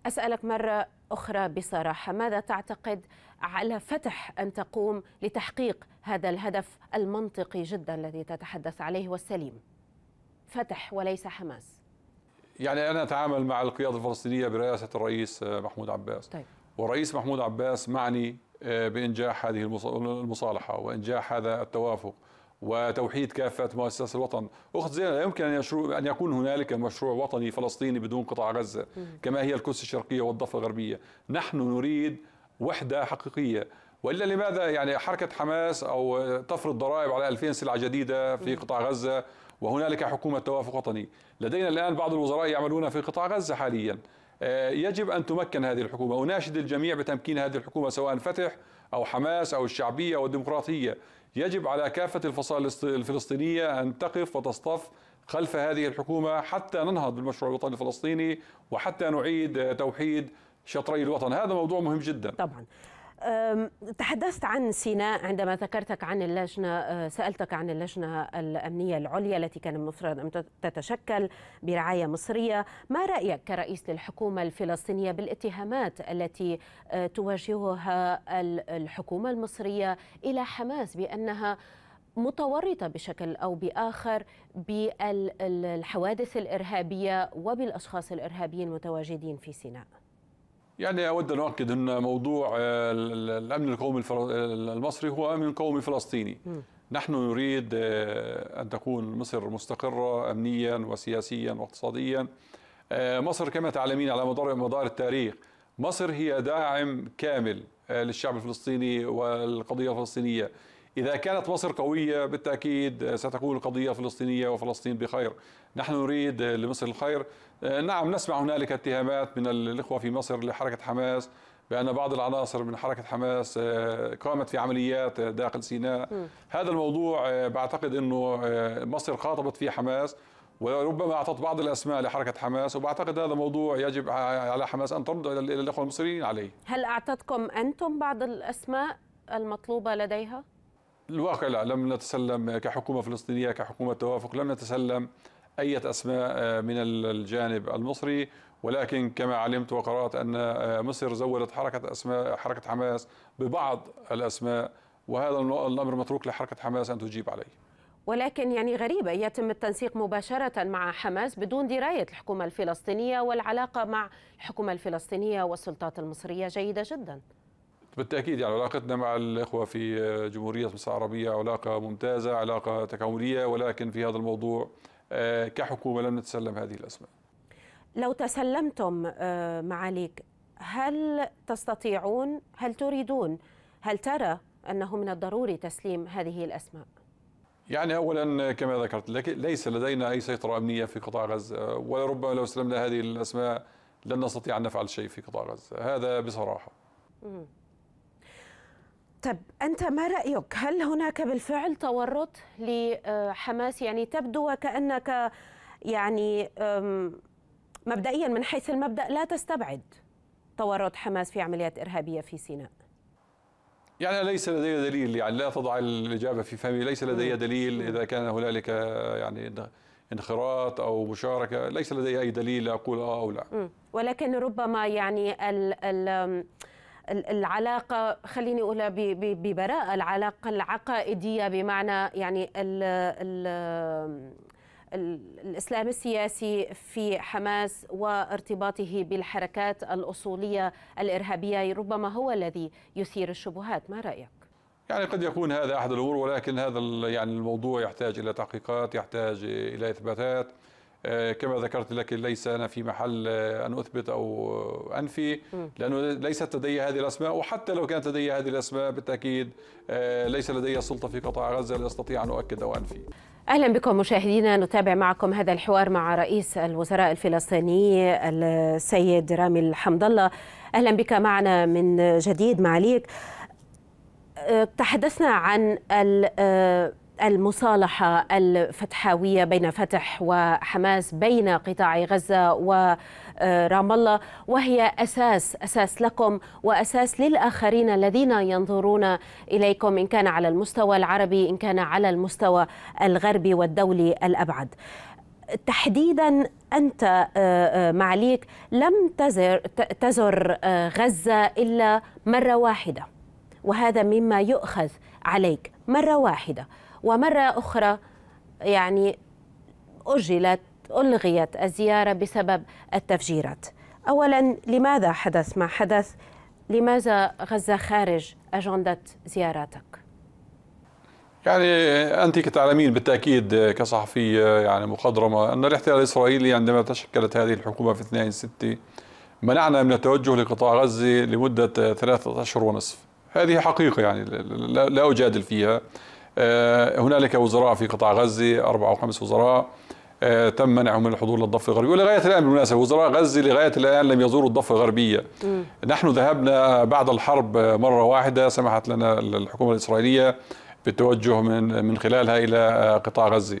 أسألك مرة أخرى بصراحة ماذا تعتقد على فتح أن تقوم لتحقيق هذا الهدف المنطقي جدا الذي تتحدث عليه والسليم فتح وليس حماس يعني انا اتعامل مع القياده الفلسطينيه برئاسه الرئيس آه، محمود عباس طيب. والرئيس محمود عباس معني آه، بانجاح هذه المصالحه وانجاح هذا التوافق وتوحيد كافه مؤسسات الوطن اخت زينب لا يمكن ان ان يكون هنالك مشروع وطني فلسطيني بدون قطاع غزه كما هي القدس الشرقيه والضفه الغربيه نحن نريد وحده حقيقيه والا لماذا يعني حركه حماس او تفرض ضرائب على 2000 سلعه جديده في قطاع غزه وهنالك حكومة توافق وطني لدينا الآن بعض الوزراء يعملون في قطاع غزة حاليا آه، يجب أن تمكن هذه الحكومة أناشد الجميع بتمكين هذه الحكومة سواء فتح أو حماس أو الشعبية أو الديمقراطية يجب على كافة الفصائل الفلسطينية أن تقف وتصطف خلف هذه الحكومة حتى ننهض بالمشروع الوطني الفلسطيني وحتى نعيد توحيد شطري الوطن هذا موضوع مهم جدا طبعا تحدثت عن سيناء عندما ذكرتك عن اللجنة أه، سألتك عن اللجنة الأمنية العليا التي كان المفروض أن تتشكل برعاية مصرية ما رأيك كرئيس للحكومة الفلسطينية بالاتهامات التي أه، تواجهها الحكومة المصرية إلى حماس بأنها متورطه بشكل او باخر بالحوادث الارهابيه وبالاشخاص الارهابيين المتواجدين في سيناء. يعني أود أن أؤكد أن موضوع الأمن القومي المصري هو أمن قومي فلسطيني نحن نريد آه، أن تكون مصر مستقرة أمنيا وسياسيا واقتصاديا آه، مصر كما تعلمين على مدار مدار التاريخ مصر هي داعم كامل آه، للشعب الفلسطيني والقضية الفلسطينية إذا كانت مصر قوية بالتأكيد ستكون القضية فلسطينية وفلسطين بخير نحن نريد لمصر الخير نعم نسمع هنالك اتهامات من الإخوة في مصر لحركة حماس بأن بعض العناصر من حركة حماس آه، قامت في عمليات داخل سيناء م. هذا الموضوع آه، بعتقد أنه آه، مصر خاطبت فيه حماس وربما اعطت بعض الاسماء لحركه حماس وبعتقد هذا موضوع يجب على حماس ان ترد الى الاخوه المصريين عليه. هل اعطتكم انتم بعض الاسماء المطلوبه لديها؟ الواقع لا لم نتسلم كحكومة فلسطينية كحكومة توافق لم نتسلم أي أسماء آه، من الجانب المصري ولكن كما علمت وقرأت أن آه، مصر زودت حركة أسماء حركة حماس ببعض الأسماء وهذا الأمر متروك لحركة حماس أن تجيب عليه ولكن يعني غريبة يتم التنسيق مباشرة مع حماس بدون دراية الحكومة الفلسطينية والعلاقة مع الحكومة الفلسطينية والسلطات المصرية جيدة جداً بالتاكيد يعني علاقتنا مع الاخوه في جمهوريه مصر العربيه علاقه ممتازه علاقه تكامليه ولكن في هذا الموضوع آه، كحكومه لم نتسلم هذه الاسماء لو تسلمتم آه، معاليك هل تستطيعون هل تريدون هل ترى انه من الضروري تسليم هذه الاسماء يعني اولا كما ذكرت لك ليس لدينا اي سيطره امنيه في قطاع غزه ولربما لو سلمنا هذه الاسماء لن نستطيع ان نفعل شيء في قطاع غزه هذا بصراحه طب أنت ما رأيك هل هناك بالفعل تورط لحماس يعني تبدو وكأنك يعني مبدئيا من حيث المبدأ لا تستبعد تورط حماس في عمليات إرهابية في سيناء يعني ليس لدي دليل يعني لا تضع الإجابة في فمي ليس لدي دليل إذا كان هنالك يعني انخراط او مشاركه ليس لدي اي دليل اقول اه او لا ولكن ربما يعني ال ال العلاقه خليني اقولها ببراءه العلاقه العقائديه بمعنى يعني ال ال الإسلام السياسي في حماس وارتباطه بالحركات الأصولية الإرهابية ربما هو الذي يثير الشبهات ما رأيك؟ يعني قد يكون هذا أحد الأمور ولكن هذا يعني الموضوع يحتاج إلى تحقيقات يحتاج إلى إثباتات آه، كما ذكرت لك ليس أنا في محل آه، أن أثبت أو آه، أنفي لأنه ليست لدي هذه الأسماء وحتى لو كانت لدي هذه الأسماء بالتأكيد ليس لدي سلطة في قطاع غزة لاستطيع أن أؤكد أو أنفي اهلا بكم مشاهدينا نتابع معكم هذا الحوار مع رئيس الوزراء الفلسطيني السيد رامي الحمد الله اهلا بك معنا من جديد معاليك تحدثنا عن المصالحة الفتحاوية بين فتح وحماس بين قطاع غزة ورام الله وهي أساس أساس لكم وأساس للآخرين الذين ينظرون إليكم إن كان على المستوى العربي إن كان على المستوى الغربي والدولي الأبعد تحديدا انت آه، آه، معليك لم تزر تزر آه، غزه الا مره واحده وهذا مما يؤخذ عليك مره واحده ومرة أخرى يعني أجلت ألغيت الزيارة بسبب التفجيرات أولا لماذا حدث ما حدث لماذا غزة خارج أجندة زياراتك؟ يعني انت كتعلمين بالتاكيد كصحفيه يعني مخضرمه ان الاحتلال الاسرائيلي عندما تشكلت هذه الحكومه في 2 6 منعنا من التوجه لقطاع غزه لمده ثلاثه اشهر ونصف هذه حقيقه يعني لا اجادل فيها آه، هنالك وزراء في قطاع غزة أربعة أو خمس وزراء آه، تم منعهم من الحضور للضفة الغربية ولغاية الآن بالمناسبة وزراء غزة لغاية الآن لم يزوروا الضفة الغربية م. نحن ذهبنا بعد الحرب مرة واحدة سمحت لنا الحكومة الإسرائيلية بالتوجه من من خلالها إلى آه، قطاع غزة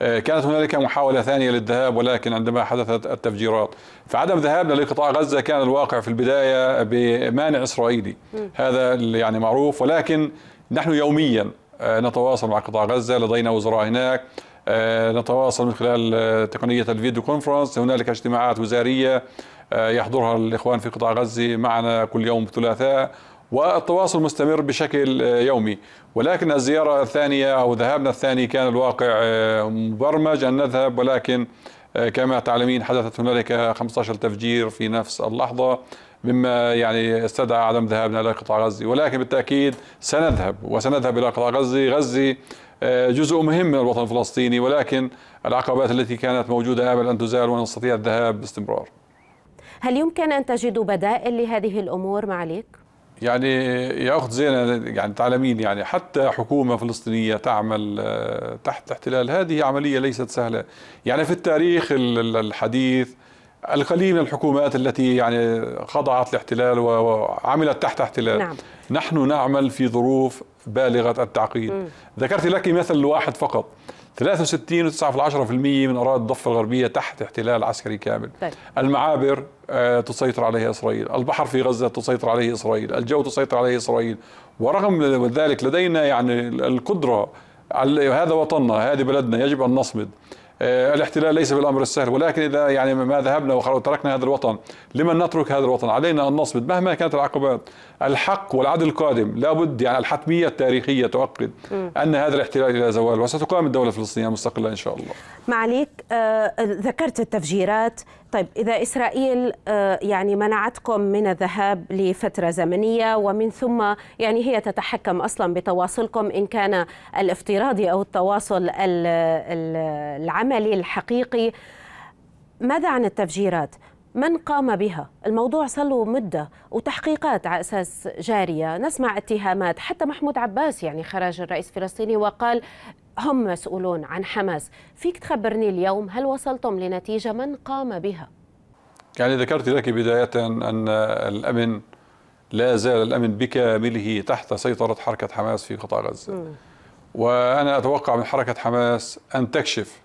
كانت هنالك محاولة ثانية للذهاب ولكن عندما حدثت التفجيرات فعدم ذهابنا لقطاع غزة كان الواقع في البداية بمانع إسرائيلي م. هذا يعني معروف ولكن نحن يوميا آه، نتواصل مع قطاع غزة لدينا وزراء هناك آه، نتواصل من خلال آه، تقنية الفيديو كونفرنس هنالك اجتماعات وزارية يحضرها الإخوان في قطاع غزة معنا كل يوم ثلاثاء والتواصل مستمر بشكل يومي ولكن الزيارة الثانية أو ذهابنا الثاني كان الواقع مبرمج أن نذهب ولكن كما تعلمين حدثت هنالك 15 تفجير في نفس اللحظة مما يعني استدعى عدم ذهابنا الى قطاع غزه ولكن بالتاكيد سنذهب وسنذهب الى قطاع غزه غزه آه، جزء مهم من الوطن الفلسطيني ولكن العقبات التي كانت موجوده امل ان تزال ونستطيع الذهاب باستمرار هل يمكن ان تجدوا بدائل لهذه الامور معاليك يعني يا اخت زينه يعني تعلمين يعني حتى حكومه فلسطينيه تعمل آه، تحت الاحتلال هذه عمليه ليست سهله يعني في التاريخ الحديث القليل من الحكومات التي يعني خضعت لاحتلال وعملت تحت احتلال نعم. نحن نعمل في ظروف بالغة التعقيد ذكرت لك مثل واحد فقط 63.9% من أراضي الضفة الغربية تحت احتلال عسكري كامل طيب. المعابر آه، تسيطر عليها إسرائيل البحر في غزة تسيطر عليه إسرائيل الجو تسيطر عليه إسرائيل ورغم ذلك لدينا يعني القدرة هذا وطننا هذه بلدنا يجب أن نصمد آه، الاحتلال ليس بالامر السهل ولكن اذا يعني ما ذهبنا وتركنا هذا الوطن لمن نترك هذا الوطن علينا ان نصمد مهما كانت العقبات الحق والعدل القادم لابد يعني الحتميه التاريخيه تؤكد ان هذا الاحتلال الى زوال وستقام الدوله الفلسطينيه المستقله ان شاء الله معليك آه ذكرت التفجيرات طيب إذا إسرائيل آه، يعني منعتكم من الذهاب لفترة زمنية ومن ثم يعني هي تتحكم أصلا بتواصلكم إن كان الافتراضي أو التواصل العملي العملي الحقيقي ماذا عن التفجيرات؟ من قام بها؟ الموضوع صار له مدة وتحقيقات على أساس جارية نسمع اتهامات حتى محمود عباس يعني خرج الرئيس الفلسطيني وقال هم مسؤولون عن حماس فيك تخبرني اليوم هل وصلتم لنتيجة من قام بها؟ يعني ذكرت لك بداية أن الأمن لا زال الأمن بكامله تحت سيطرة حركة حماس في قطاع غزة وأنا أتوقع من حركة حماس أن تكشف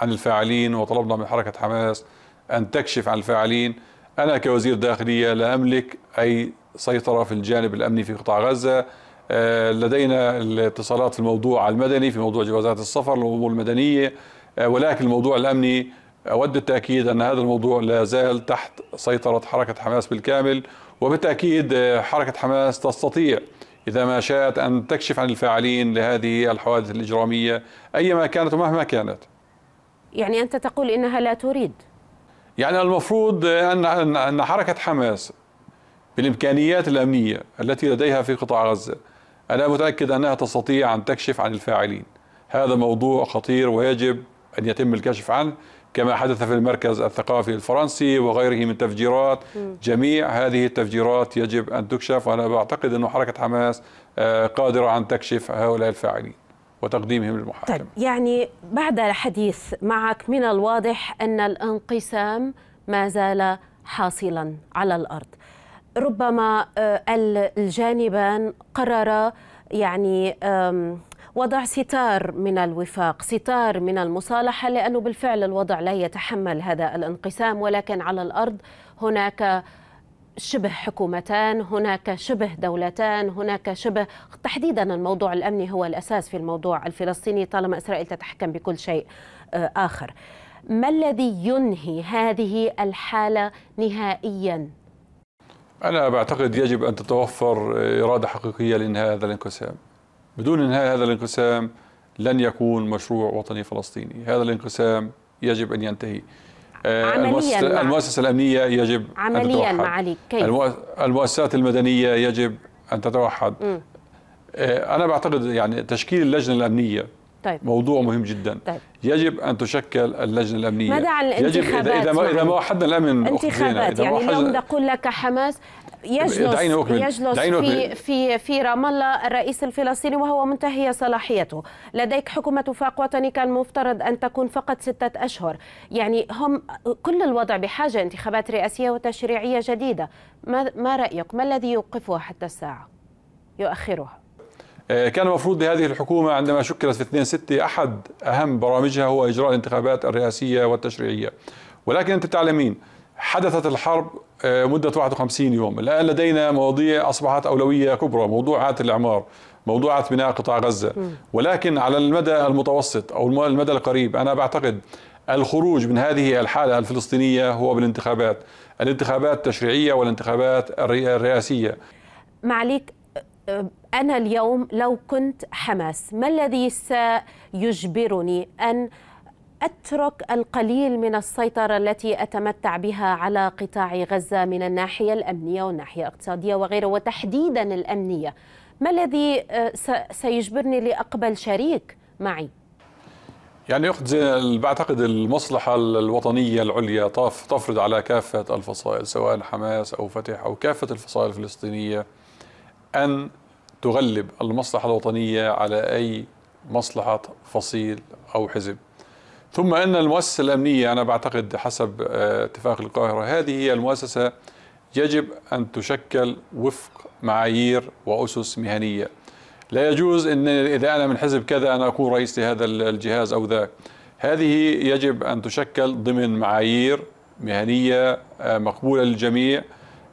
عن الفاعلين وطلبنا من حركة حماس أن تكشف عن الفاعلين أنا كوزير داخلية لا أملك أي سيطرة في الجانب الأمني في قطاع غزة آه، لدينا الاتصالات في الموضوع المدني في موضوع جوازات السفر والأمور المدنية آه، ولكن الموضوع الأمني أود التأكيد أن هذا الموضوع لا زال تحت سيطرة حركة حماس بالكامل وبالتأكيد آه، حركة حماس تستطيع إذا ما شاءت أن تكشف عن الفاعلين لهذه الحوادث الإجرامية أيما كانت ومهما كانت يعني أنت تقول إنها لا تريد يعني المفروض أن أن حركة حماس بالإمكانيات الأمنية التي لديها في قطاع غزة أنا متأكد أنها تستطيع أن تكشف عن الفاعلين هذا موضوع خطير ويجب أن يتم الكشف عنه كما حدث في المركز الثقافي الفرنسي وغيره من تفجيرات جميع هذه التفجيرات يجب أن تكشف وأنا أعتقد أن حركة حماس آه، قادرة أن تكشف هؤلاء الفاعلين وتقديمهم للمحاكمة طيب يعني بعد الحديث معك من الواضح أن الانقسام ما زال حاصلا على الأرض ربما آه، الجانبان قررا يعني وضع ستار من الوفاق ستار من المصالحة لأنه بالفعل الوضع لا يتحمل هذا الانقسام ولكن على الأرض هناك شبه حكومتان هناك شبه دولتان هناك شبه تحديدا الموضوع الأمني هو الأساس في الموضوع الفلسطيني طالما إسرائيل تتحكم بكل شيء آه، آخر ما الذي ينهي هذه الحالة نهائيا؟ أنا بعتقد يجب أن تتوفر إرادة حقيقية لإنهاء هذا الانقسام بدون إنهاء هذا الانقسام لن يكون مشروع وطني فلسطيني هذا الانقسام يجب أن ينتهي آه، عمليا المؤسسة, المؤسسة الأمنية يجب عمليا معاليك كيف؟ المؤسسات المدنية يجب أن تتوحد م. آه، أنا بعتقد يعني تشكيل اللجنة الأمنية طيب. موضوع مهم جدا طيب. يجب ان تشكل اللجنه الامنيه ماذا عن الانتخابات يجب اذا اذا ما, إذا ما وحدنا الامن انتخابات يعني اليوم نقول لك حماس يجلس يجلس في في في رام الله الرئيس الفلسطيني وهو منتهي صلاحيته، لديك حكومة وفاق وطني كان مفترض أن تكون فقط ستة أشهر، يعني هم كل الوضع بحاجة انتخابات رئاسية وتشريعية جديدة، ما ما رأيك؟ ما الذي يوقفها حتى الساعة؟ يؤخرها؟ آه، كان المفروض لهذه الحكومة عندما شكلت في 2 6 أحد أهم برامجها هو إجراء الانتخابات الرئاسية والتشريعية ولكن أنت تعلمين حدثت الحرب آه، مدة 51 يوم الآن لدينا مواضيع أصبحت أولوية كبرى موضوعات الإعمار موضوعات بناء قطاع غزة ولكن على المدى المتوسط أو المدى القريب أنا بعتقد الخروج من هذه الحالة الفلسطينية هو بالانتخابات الانتخابات التشريعية والانتخابات الرئاسية معليك أنا اليوم لو كنت حماس ما الذي سيجبرني أن اترك القليل من السيطره التي اتمتع بها على قطاع غزه من الناحيه الامنيه والناحيه الاقتصاديه وغيره وتحديدا الامنيه ما الذي آه، سيجبرني لاقبل شريك معي يعني يقضي بعتقد المصلحة الوطنية العليا طاف تفرض على كافة الفصائل سواء حماس أو فتح أو كافة الفصائل الفلسطينية أن تغلب المصلحة الوطنية على أي مصلحة فصيل أو حزب ثم ان المؤسسه الامنيه انا بعتقد حسب آه، اتفاق القاهره هذه هي المؤسسه يجب ان تشكل وفق معايير واسس مهنيه. لا يجوز ان اذا انا من حزب كذا انا اكون رئيس لهذا الجهاز او ذاك. هذه يجب ان تشكل ضمن معايير مهنيه آه، مقبوله للجميع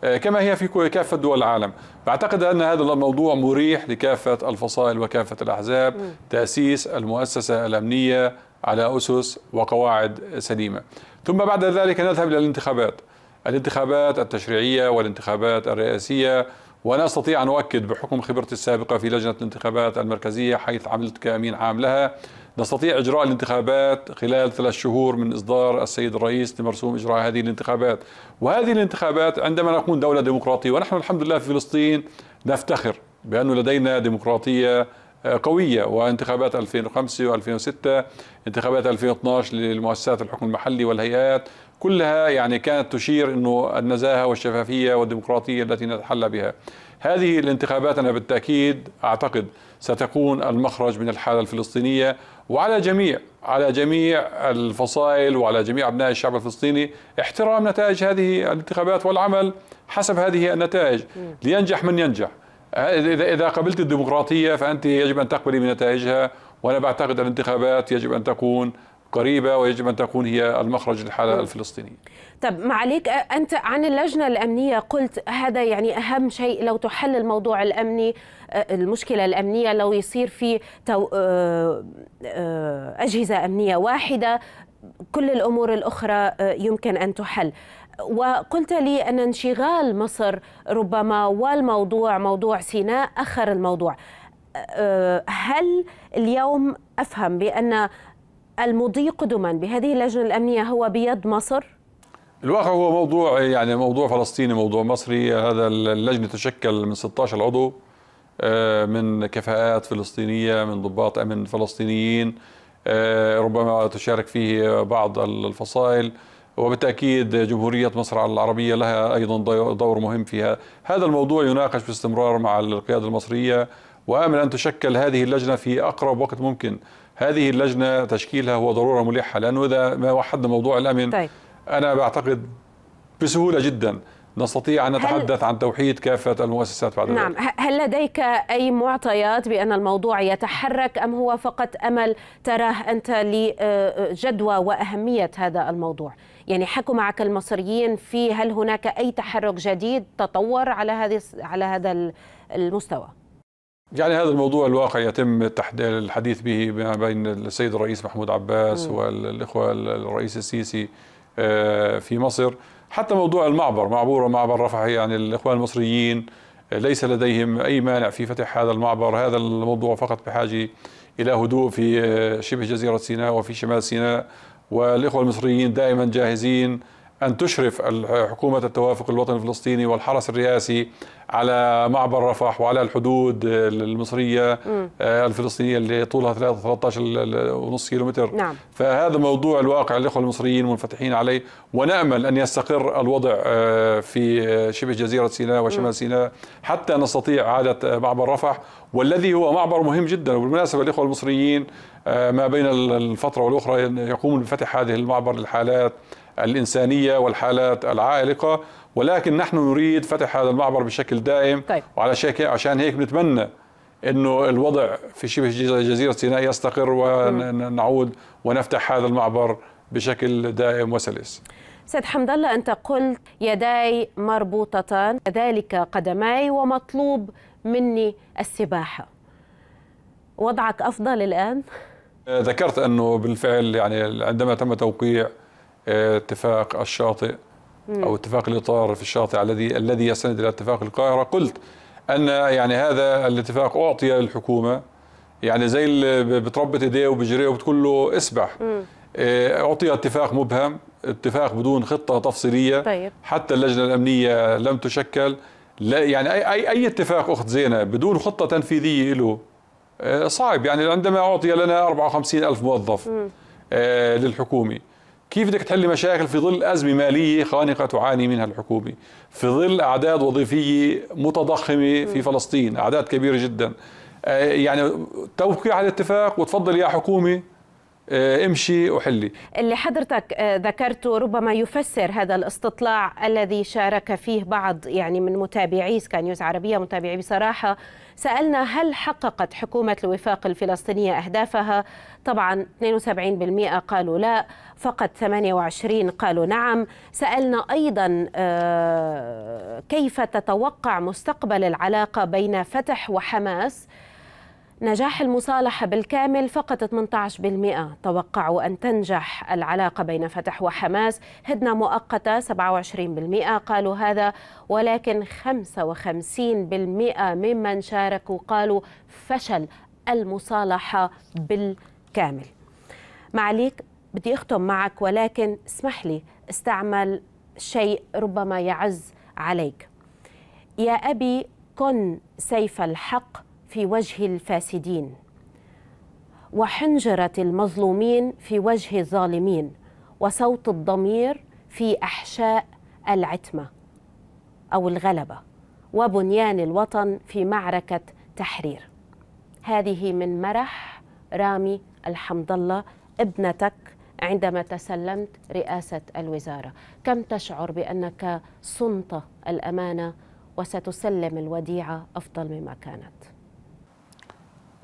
آه، كما هي في كافه دول العالم. بعتقد ان هذا الموضوع مريح لكافه الفصائل وكافه الاحزاب، تاسيس المؤسسه الامنيه على أسس وقواعد سليمة ثم بعد ذلك نذهب إلى الانتخابات الانتخابات التشريعية والانتخابات الرئاسية وأنا أستطيع أن أؤكد بحكم خبرتي السابقة في لجنة الانتخابات المركزية حيث عملت كأمين عام لها نستطيع إجراء الانتخابات خلال ثلاث شهور من إصدار السيد الرئيس لمرسوم إجراء هذه الانتخابات وهذه الانتخابات عندما نكون دولة ديمقراطية ونحن الحمد لله في فلسطين نفتخر بأنه لدينا ديمقراطية قوية وانتخابات 2005 و2006 انتخابات 2012 للمؤسسات الحكم المحلي والهيئات كلها يعني كانت تشير انه النزاهه والشفافيه والديمقراطيه التي نتحلى بها. هذه الانتخابات انا بالتاكيد اعتقد ستكون المخرج من الحاله الفلسطينيه وعلى جميع على جميع الفصائل وعلى جميع ابناء الشعب الفلسطيني احترام نتائج هذه الانتخابات والعمل حسب هذه النتائج لينجح من ينجح. إذا إذا قبلت الديمقراطية فأنت يجب أن تقبلي بنتائجها وأنا بعتقد الانتخابات يجب أن تكون قريبة ويجب أن تكون هي المخرج للحالة الفلسطينية طب معليك أنت عن اللجنة الأمنية قلت هذا يعني أهم شيء لو تحل الموضوع الأمني آه، المشكلة الأمنية لو يصير في آه، آه، أجهزة أمنية واحدة كل الأمور الأخرى يمكن أن تحل وقلت لي أن انشغال مصر ربما والموضوع موضوع سيناء أخر الموضوع أه، هل اليوم أفهم بأن المضي قدما بهذه اللجنة الأمنية هو بيد مصر؟ الواقع هو موضوع يعني موضوع فلسطيني موضوع مصري هذا اللجنة تشكل من 16 عضو أه، من كفاءات فلسطينية من ضباط أمن فلسطينيين أه، ربما تشارك فيه بعض الفصائل وبالتأكيد جمهورية مصر العربية لها أيضا دور مهم فيها هذا الموضوع يناقش باستمرار مع القيادة المصرية وآمل أن تشكل هذه اللجنة في أقرب وقت ممكن هذه اللجنة تشكيلها هو ضرورة ملحة لأنه إذا ما وحدنا موضوع الأمن طيب. أنا بعتقد بسهولة جدا نستطيع أن نتحدث عن توحيد كافة المؤسسات بعد نعم ذلك هل لديك أي معطيات بأن الموضوع يتحرك أم هو فقط أمل تراه أنت لجدوى وأهمية هذا الموضوع يعني حكوا معك المصريين في هل هناك أي تحرك جديد تطور على هذه على هذا المستوى يعني هذا الموضوع الواقع يتم الحديث به ما بين السيد الرئيس محمود عباس م. والإخوة الرئيس السيسي آه، في مصر حتى موضوع المعبر معبور ومعبر رفح يعني الإخوان المصريين آه، ليس لديهم أي مانع في فتح هذا المعبر هذا الموضوع فقط بحاجة إلى هدوء في آه، شبه جزيرة سيناء وفي شمال سيناء والإخوة المصريين دائما جاهزين أن تشرف حكومة التوافق الوطني الفلسطيني والحرس الرئاسي على معبر رفح وعلى الحدود المصرية م. آه، الفلسطينية اللي طولها 13.5 كيلومتر نعم. فهذا موضوع الواقع الإخوة المصريين منفتحين عليه ونأمل أن يستقر الوضع آه، في آه، شبه جزيرة سيناء وشمال م. سيناء حتى نستطيع عادة معبر رفح والذي هو معبر مهم جدا وبالمناسبة الإخوة المصريين ما بين الفترة والأخرى يقومون بفتح هذه المعبر للحالات الإنسانية والحالات العائقة ولكن نحن نريد فتح هذا المعبر بشكل دائم طيب. وعلى شك عشان هيك بنتمنى انه الوضع في شبه جزيره سيناء يستقر ونعود ونفتح هذا المعبر بشكل دائم وسلس. سيد حمد الله انت قلت يداي مربوطتان كذلك قدماي ومطلوب مني السباحه. وضعك افضل الان؟ ذكرت انه بالفعل يعني عندما تم توقيع اتفاق الشاطئ او اتفاق الاطار في الشاطئ الذي الذي يستند الى اتفاق القاهره قلت ان يعني هذا الاتفاق اعطي للحكومه يعني زي اللي بتربط ايديه وبجريه وبتقول له اسبح إيه، اعطي اتفاق مبهم اتفاق بدون خطه تفصيليه طيب. حتى اللجنه الامنيه لم تشكل لا يعني اي اي, أي اتفاق اخت زينه بدون خطه تنفيذيه له إيه، صعب يعني عندما اعطي لنا 54 الف موظف إيه، للحكومه كيف بدك تحل مشاكل في ظل أزمة مالية خانقة تعاني منها الحكومة في ظل أعداد وظيفية متضخمة في فلسطين أعداد كبيرة جدا آه، يعني توقيع على الاتفاق وتفضل يا حكومة آه، امشي وحلي اللي حضرتك آه، ذكرته ربما يفسر هذا الاستطلاع الذي شارك فيه بعض يعني من متابعي سكاي نيوز عربية متابعي بصراحة سألنا هل حققت حكومة الوفاق الفلسطينية أهدافها طبعا 72% قالوا لا فقط 28 قالوا نعم سألنا أيضا آه، كيف تتوقع مستقبل العلاقة بين فتح وحماس نجاح المصالحة بالكامل فقط 18% توقعوا أن تنجح العلاقة بين فتح وحماس هدنة مؤقتة 27% قالوا هذا ولكن 55% ممن شاركوا قالوا فشل المصالحة بالكامل معليك بدي أختم معك ولكن اسمح لي استعمل شيء ربما يعز عليك يا أبي كن سيف الحق في وجه الفاسدين وحنجرة المظلومين في وجه الظالمين وصوت الضمير في أحشاء العتمة أو الغلبة وبنيان الوطن في معركة تحرير هذه من مرح رامي الحمد الله ابنتك عندما تسلمت رئاسة الوزارة كم تشعر بأنك صنت الأمانة وستسلم الوديعة أفضل مما كانت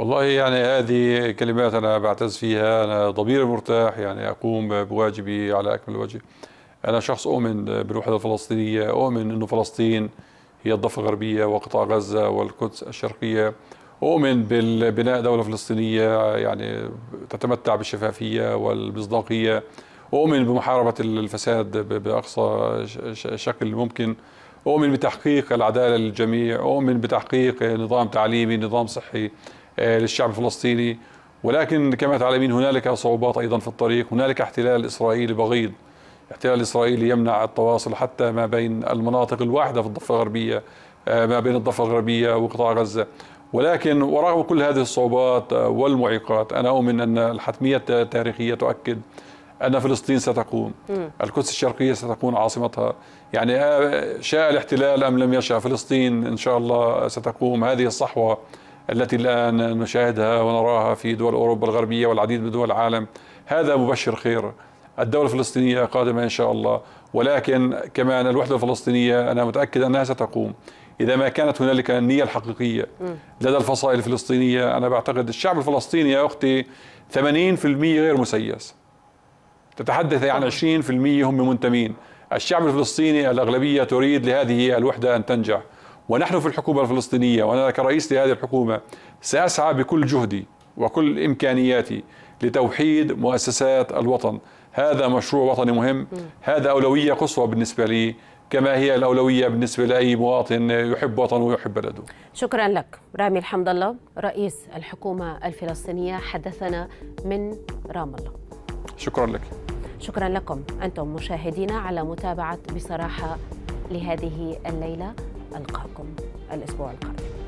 والله يعني هذه كلمات أنا بعتز فيها أنا ضميري مرتاح يعني أقوم بواجبي على أكمل وجه أنا شخص أؤمن بالوحدة الفلسطينية أؤمن أنه فلسطين هي الضفة الغربية وقطاع غزة والقدس الشرقية أؤمن بالبناء دولة فلسطينية يعني تتمتع بالشفافية والمصداقية أؤمن بمحاربة الفساد بأقصى شكل ممكن أؤمن بتحقيق العدالة للجميع أؤمن بتحقيق نظام تعليمي نظام صحي آه، للشعب الفلسطيني ولكن كما تعلمين هنالك صعوبات ايضا في الطريق هنالك احتلال اسرائيلي بغيض احتلال الاسرائيلي يمنع التواصل حتى ما بين المناطق الواحده في الضفه الغربيه آه، ما بين الضفه الغربيه وقطاع غزه ولكن ورغم كل هذه الصعوبات آه، والمعيقات انا اؤمن ان الحتميه التاريخيه تؤكد ان فلسطين ستقوم القدس الشرقيه ستكون عاصمتها يعني شاء الاحتلال ام لم يشاء فلسطين ان شاء الله ستقوم هذه الصحوه التي الآن نشاهدها ونراها في دول أوروبا الغربية والعديد من دول العالم هذا مبشر خير الدولة الفلسطينية قادمة إن شاء الله ولكن كمان الوحدة الفلسطينية أنا متأكد أنها ستقوم إذا ما كانت هنالك النية الحقيقية لدى الفصائل الفلسطينية أنا بعتقد الشعب الفلسطيني يا أختي 80% غير مسيس تتحدث عن 20% هم منتمين الشعب الفلسطيني الأغلبية تريد لهذه الوحدة أن تنجح ونحن في الحكومة الفلسطينية وأنا كرئيس لهذه الحكومة سأسعى بكل جهدي وكل إمكانياتي لتوحيد مؤسسات الوطن هذا مشروع وطني مهم هذا أولوية قصوى بالنسبة لي كما هي الأولوية بالنسبة لأي مواطن يحب وطنه ويحب بلده شكرا لك رامي الحمد الله رئيس الحكومة الفلسطينية حدثنا من رام الله شكرا لك شكرا لكم أنتم مشاهدينا على متابعة بصراحة لهذه الليلة ألقاكم الأسبوع القادم